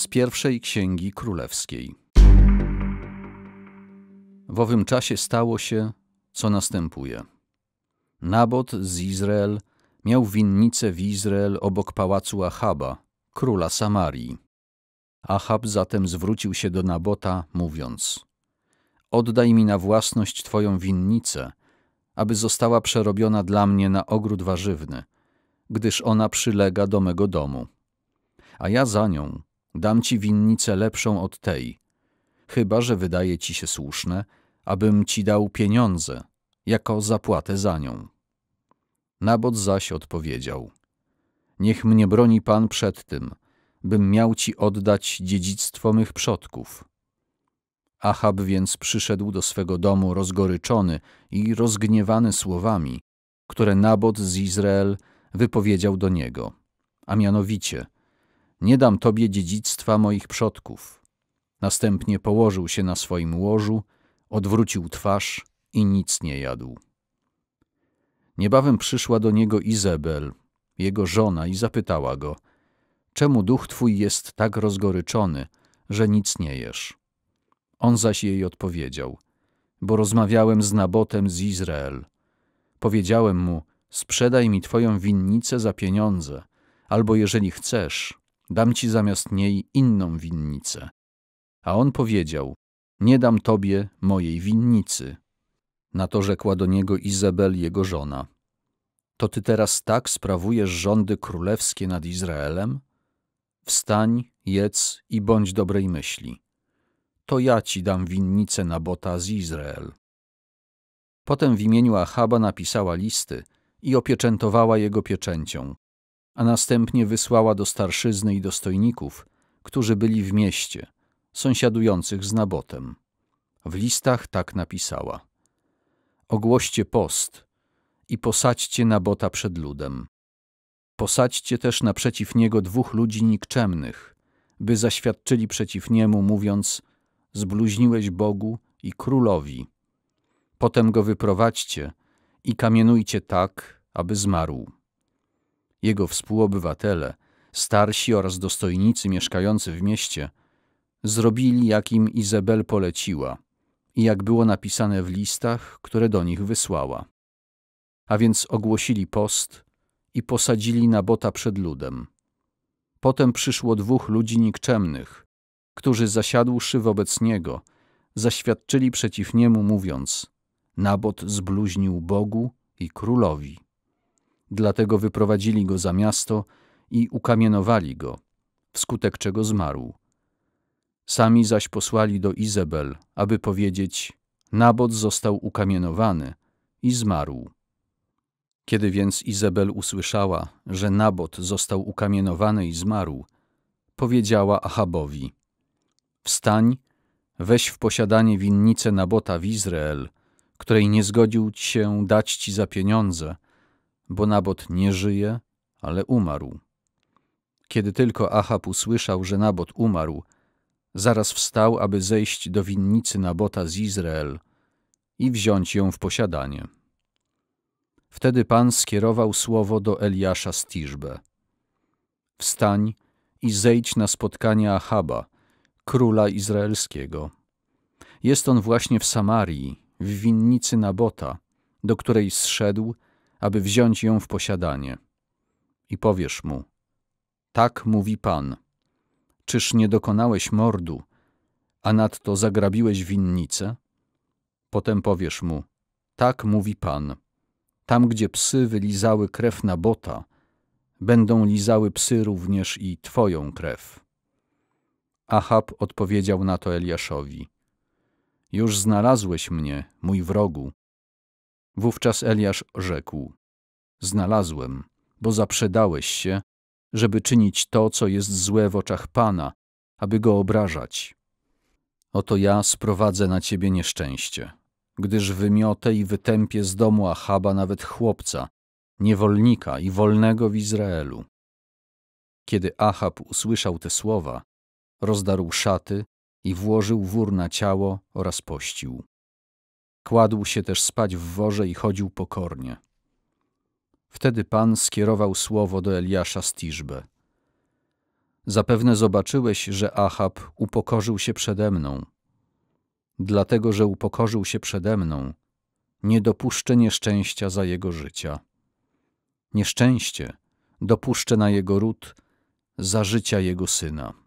z pierwszej księgi królewskiej. W owym czasie stało się, co następuje. Nabot z Izrael miał winnicę w Izrael obok pałacu Achaba króla Samarii. Achab zatem zwrócił się do Nabota, mówiąc: Oddaj mi na własność twoją winnicę, aby została przerobiona dla mnie na ogród warzywny, gdyż ona przylega do mego domu. A ja za nią Dam ci winnicę lepszą od tej, chyba że wydaje ci się słuszne, abym ci dał pieniądze jako zapłatę za nią. Nabot zaś odpowiedział: Niech mnie broni Pan przed tym, bym miał ci oddać dziedzictwo mych przodków. Achab więc przyszedł do swego domu rozgoryczony i rozgniewany słowami, które Nabot z Izrael wypowiedział do niego, a mianowicie – nie dam tobie dziedzictwa moich przodków. Następnie położył się na swoim łożu, odwrócił twarz i nic nie jadł. Niebawem przyszła do niego Izabel, jego żona, i zapytała go, czemu duch twój jest tak rozgoryczony, że nic nie jesz? On zaś jej odpowiedział, bo rozmawiałem z Nabotem z Izrael. Powiedziałem mu, sprzedaj mi twoją winnicę za pieniądze, albo jeżeli chcesz, dam ci zamiast niej inną winnicę. A on powiedział, nie dam tobie mojej winnicy. Na to rzekła do niego Izabel, jego żona. To ty teraz tak sprawujesz rządy królewskie nad Izraelem? Wstań, jedz i bądź dobrej myśli. To ja ci dam winnicę Nabota z Izrael. Potem w imieniu Ahaba napisała listy i opieczętowała jego pieczęcią, a następnie wysłała do starszyzny i dostojników, którzy byli w mieście, sąsiadujących z Nabotem. W listach tak napisała. Ogłoście post i posadźcie Nabota przed ludem. Posadźcie też naprzeciw niego dwóch ludzi nikczemnych, by zaświadczyli przeciw niemu, mówiąc zbluźniłeś Bogu i królowi. Potem go wyprowadźcie i kamienujcie tak, aby zmarł jego współobywatele, starsi oraz dostojnicy mieszkający w mieście, zrobili jak im Izabel poleciła i jak było napisane w listach, które do nich wysłała. A więc ogłosili post i posadzili Nabota przed ludem. Potem przyszło dwóch ludzi nikczemnych, którzy zasiadłszy wobec niego, zaświadczyli przeciw niemu, mówiąc: Nabot zbluźnił Bogu i królowi. Dlatego wyprowadzili go za miasto i ukamienowali go, wskutek czego zmarł. Sami zaś posłali do Izabel, aby powiedzieć, Nabot został ukamienowany i zmarł. Kiedy więc Izabel usłyszała, że Nabot został ukamienowany i zmarł, powiedziała Achabowi: Wstań, weź w posiadanie winnicę Nabota w Izrael, której nie zgodził się dać ci za pieniądze, bo Nabot nie żyje, ale umarł. Kiedy tylko Ahab usłyszał, że Nabot umarł, zaraz wstał, aby zejść do winnicy Nabota z Izrael i wziąć ją w posiadanie. Wtedy Pan skierował słowo do Eliasza z Tiżbe. Wstań i zejdź na spotkanie Ahaba, króla izraelskiego. Jest on właśnie w Samarii, w winnicy Nabota, do której zszedł aby wziąć ją w posiadanie. I powiesz mu, tak mówi Pan, czyż nie dokonałeś mordu, a nadto zagrabiłeś winnicę? Potem powiesz mu, tak mówi Pan, tam gdzie psy wylizały krew na bota, będą lizały psy również i twoją krew. Achab odpowiedział na to Eliaszowi: Już znalazłeś mnie, mój wrogu, Wówczas Eliasz rzekł: Znalazłem, bo zaprzedałeś się, żeby czynić to, co jest złe w oczach Pana, aby go obrażać. Oto ja sprowadzę na ciebie nieszczęście, gdyż wymiotę i wytępię z domu Achaba nawet chłopca, niewolnika i wolnego w Izraelu. Kiedy Achab usłyszał te słowa, rozdarł szaty i włożył wór na ciało oraz pościł. Kładł się też spać w worze i chodził pokornie. Wtedy Pan skierował słowo do Eliasza z Tiżbe. Zapewne zobaczyłeś, że Ahab upokorzył się przede mną. Dlatego, że upokorzył się przede mną, nie dopuszczę nieszczęścia za jego życia. Nieszczęście dopuszczę na jego ród za życia jego syna.